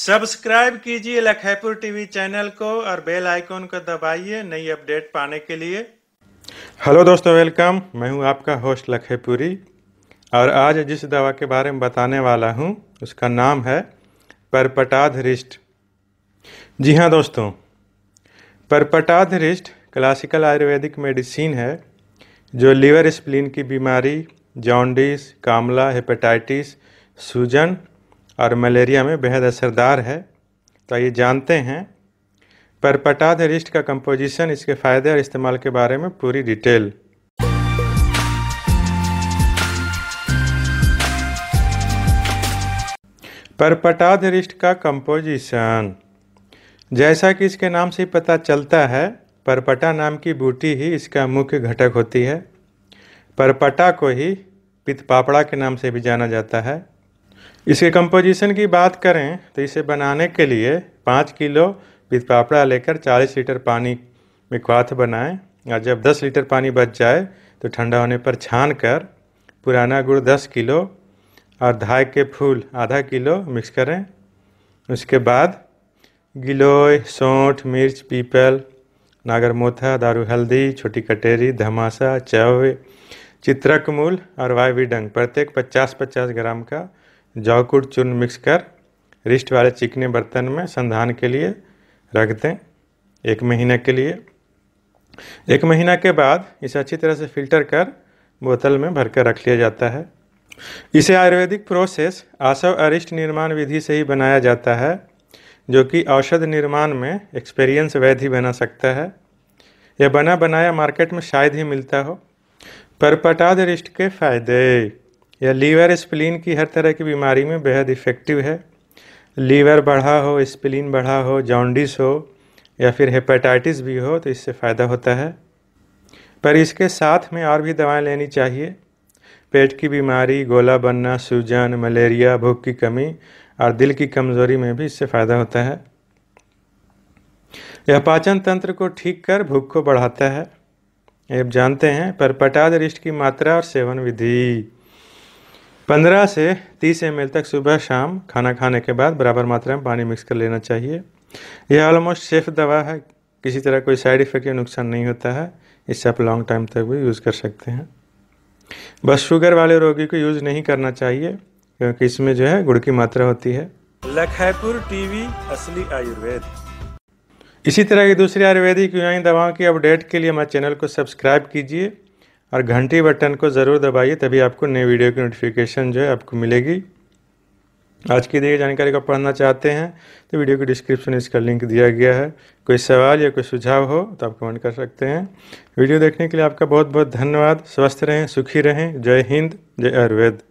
subscribe कीजिए लखेपुर TV channel को और बेल आइकॉन को दबाइए नई अपडेट पाने के लिए हेलो दोस्तों वेलकम मैं हूं आपका होस्ट लखेपुरी और आज जिस दवा के बारे में बताने वाला हूं उसका नाम है परपटाधरिष्ट जी हाँ दोस्तों परपटाधरिष्ट क्लासिकल आयुर्वेदिक मेडिसिन है जो लीवर स्प्लीन की बीमारी जॉन्डिस कामला हेपेटाइटिस सूजन और मलेरिया में बेहद असरदार है तो ये जानते हैं परपटाद रिस्ट का कंपोजिशन इसके फ़ायदे और इस्तेमाल के बारे में पूरी डिटेल परपटाद रिस्ट का कंपोजिशन जैसा कि इसके नाम से पता चलता है परपटा नाम की बूटी ही इसका मुख्य घटक होती है परपटा को ही पितपापड़ा के नाम से भी जाना जाता है इसके कंपोजिशन की बात करें तो इसे बनाने के लिए पाँच किलो विध पापड़ा लेकर चालीस लीटर पानी में क्वाथ बनाएं और जब दस लीटर पानी बच जाए तो ठंडा होने पर छान कर पुराना गुड़ दस किलो और धाय के फूल आधा किलो मिक्स करें उसके बाद गिलोय सौठ मिर्च पीपल नागरमोथा दारू हल्दी छोटी कटेरी धमासा चव चित्रक मूल और वायवीडंग प्रत्येक 50-50 ग्राम का जौकुट चूर्ण मिक्स कर रिस्ट वाले चिकने बर्तन में संधान के लिए रख दें एक महीने के लिए एक महीना के बाद इसे अच्छी तरह से फिल्टर कर बोतल में भर कर रख लिया जाता है इसे आयुर्वेदिक प्रोसेस आसव अरिष्ट निर्माण विधि से ही बनाया जाता है जो कि औषध निर्माण में एक्सपीरियंस वैध ही बना सकता है यह बना बनाया मार्केट में शायद ही मिलता हो पर पटाद रिष्ट के फायदे यह लीवर स्प्लीन की हर तरह की बीमारी में बेहद इफ़ेक्टिव है लीवर बढ़ा हो स्प्लीन बढ़ा हो जॉन्डिस हो या फिर हेपेटाइटिस भी हो तो इससे फ़ायदा होता है पर इसके साथ में और भी दवाएं लेनी चाहिए पेट की बीमारी गोला बनना सूजन मलेरिया भूख की कमी और दिल की कमज़ोरी में भी इससे फ़ायदा होता है यह पाचन तंत्र को ठीक कर भूख को बढ़ाता है आप जानते हैं पर पटाद रिष्ट की मात्रा और सेवन विधि पंद्रह से तीस एम तक सुबह शाम खाना खाने के बाद बराबर मात्रा में पानी मिक्स कर लेना चाहिए यह ऑलमोस्ट सेफ दवा है किसी तरह कोई साइड इफेक्ट या नुकसान नहीं होता है इससे आप लॉन्ग टाइम तक भी यूज़ कर सकते हैं बस शुगर वाले रोगी को यूज़ नहीं करना चाहिए क्योंकि इसमें जो है गुड़ की मात्रा होती है लखैपुर टीवी असली आयुर्वेद इसी तरह की दूसरी आयुर्वेदिक दवाओं की अपडेट के लिए हमारे चैनल को सब्सक्राइब कीजिए और घंटी बटन को ज़रूर दबाइए तभी आपको नए वीडियो की नोटिफिकेशन जो है आपको मिलेगी आज की दी जानकारी को पढ़ना चाहते हैं तो वीडियो के डिस्क्रिप्शन में इसका लिंक दिया गया है कोई सवाल या कोई सुझाव हो तो आप कमेंट कर सकते हैं वीडियो देखने के लिए आपका बहुत बहुत धन्यवाद स्वस्थ रहें सुखी रहें जय हिंद जय आयुर्वेद